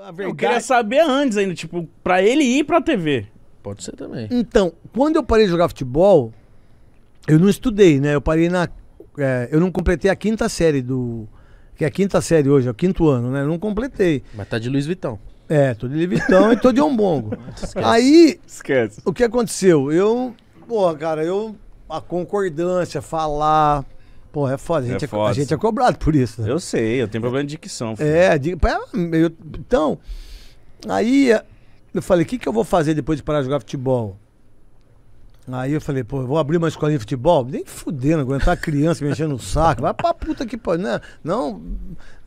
a verdade... Eu queria saber antes ainda, tipo, pra ele ir pra TV. Pode ser também. Então, quando eu parei de jogar futebol, eu não estudei, né? Eu parei na. É, eu não completei a quinta série do. Que é a quinta série hoje, é o quinto ano, né? Eu não completei. Mas tá de Luiz Vitão. É, tô de Luiz Vitão e tô de Ombongo. Esquece. Aí. Esquece. O que aconteceu? Eu. Pô, cara, eu. A concordância, falar, Pô, é foda. A gente é, é a gente é cobrado por isso. Né? Eu sei, eu tenho problema de dicção. Filho. É, eu, então, aí eu falei, o que, que eu vou fazer depois de parar de jogar futebol? Aí eu falei, pô, eu vou abrir uma escolinha de futebol? Nem fudendo, aguentar tá criança mexendo no saco. Vai pra puta que pode, né? Não,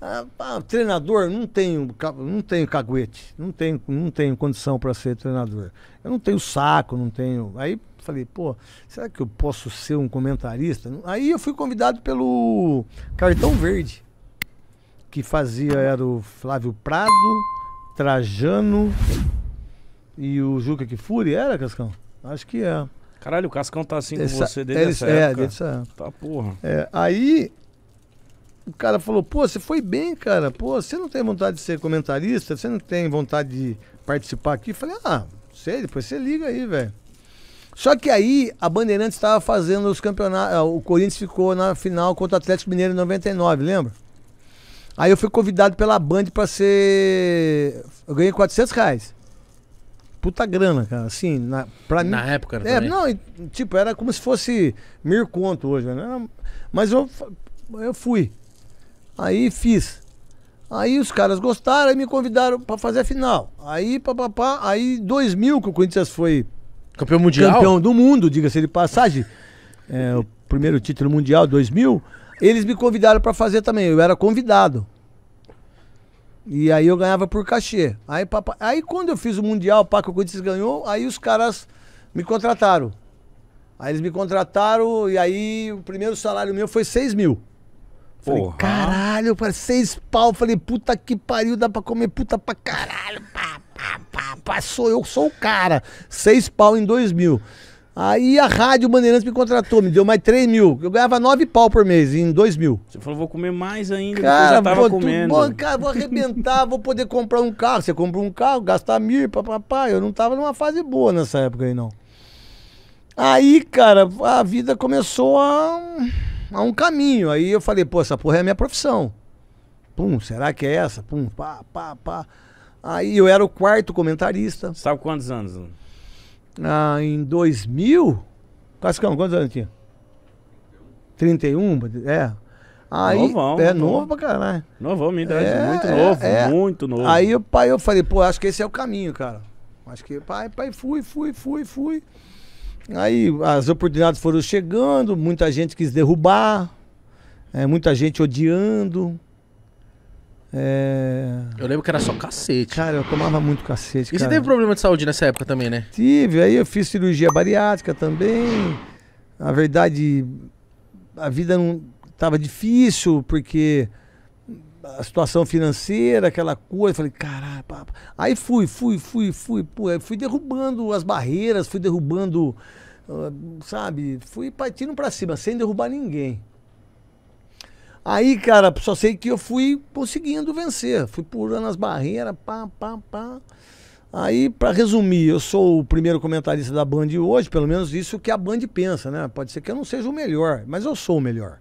ah, ah, treinador, não tenho, não tenho caguete. Não tenho, não tenho condição para ser treinador. Eu não tenho saco, não tenho. Aí falei, pô, será que eu posso ser um comentarista? Aí eu fui convidado pelo Cartão Verde, que fazia, era o Flávio Prado, Trajano e o Juca Kifuri, era, Cascão? Acho que é. Caralho, o Cascão tá assim Essa, com você desde eles, essa época. É, desde é. Tá porra. É, aí o cara falou, pô, você foi bem, cara. Pô, você não tem vontade de ser comentarista? Você não tem vontade de participar aqui? falei, ah, sei, depois você liga aí, velho. Só que aí a Bandeirantes estava fazendo os campeonatos. Ah, o Corinthians ficou na final contra o Atlético Mineiro em 99, lembra? Aí eu fui convidado pela Band para ser. Eu ganhei 400 reais puta grana, cara. Assim, na, pra na mim. época, era né, É, não, e, tipo, era como se fosse mil conto hoje, né? Mas eu, eu fui. Aí fiz. Aí os caras gostaram e me convidaram para fazer a final. Aí, papapá, aí 2000 que o Corinthians foi. Campeão mundial? Campeão do mundo, diga-se de passagem. É, o primeiro título mundial, 2000. Eles me convidaram para fazer também. Eu era convidado. E aí eu ganhava por cachê. Aí, papai, aí quando eu fiz o Mundial, o Paco Corinthians ganhou, aí os caras me contrataram. Aí eles me contrataram e aí o primeiro salário meu foi 6 mil. Falei, caralho, para seis pau. Falei, puta que pariu, dá pra comer puta pra caralho. Pá, pá, pá, pá, sou eu, sou o cara. Seis pau em dois mil. Aí a Rádio Bandeirantes me contratou, me deu mais 3 mil. Eu ganhava 9 pau por mês, em 2 mil. Você falou, vou comer mais ainda, cara, eu já tava vou, comendo. Bom, cara, vou arrebentar, vou poder comprar um carro. Você compra um carro, gastar mil, papapá. Eu não tava numa fase boa nessa época aí, não. Aí, cara, a vida começou a, a um caminho. Aí eu falei, pô, essa porra é a minha profissão. Pum, será que é essa? Pum, pá, pá, pá. Aí eu era o quarto comentarista. Sabe quantos anos? ah, em 2000. Cascão, é quantos anos tinha? 31, é. Aí, novão, é novão. novo pra caralho. Novão, minha idade, é, muito é, novo, é. muito novo. Aí o pai, eu falei, pô, acho que esse é o caminho, cara. Acho que, pai, pai, fui, fui, fui, fui. Aí as oportunidades foram chegando, muita gente quis derrubar, é, muita gente odiando. É... Eu lembro que era só cacete. Cara, eu tomava muito cacete. E cara. você teve problema de saúde nessa época também, né? Tive, aí eu fiz cirurgia bariátrica também. Na verdade, a vida não tava difícil, porque a situação financeira, aquela coisa, eu falei, caralho, papo. aí fui, fui, fui, fui, fui, fui derrubando as barreiras, fui derrubando, ah, sabe, fui partindo para cima, sem derrubar ninguém. Aí, cara, só sei que eu fui conseguindo vencer. Fui pulando as barreiras, pá, pá, pá. Aí, para resumir, eu sou o primeiro comentarista da Band hoje, pelo menos isso que a Band pensa, né? Pode ser que eu não seja o melhor, mas eu sou o melhor,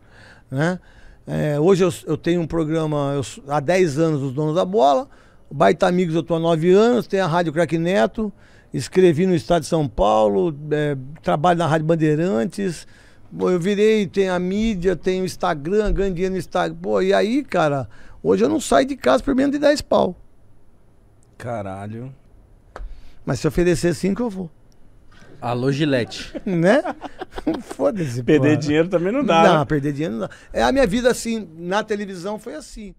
né? É, hoje eu, eu, tenho um programa, eu, há 10 anos, os donos da bola. Baita Amigos eu tô há 9 anos, tenho a Rádio Crack Neto, escrevi no Estado de São Paulo, é, trabalho na Rádio Bandeirantes, Bom, eu virei, tem a mídia, tem o Instagram, ganho dinheiro no Instagram. Pô, e aí, cara, hoje eu não saio de casa por menos de 10 pau. Caralho. Mas se oferecer 5, eu vou. Alô, Gillette. né? Foda-se. Perder dinheiro também não dá. Não, né? perder dinheiro não dá. É, a minha vida, assim, na televisão foi assim.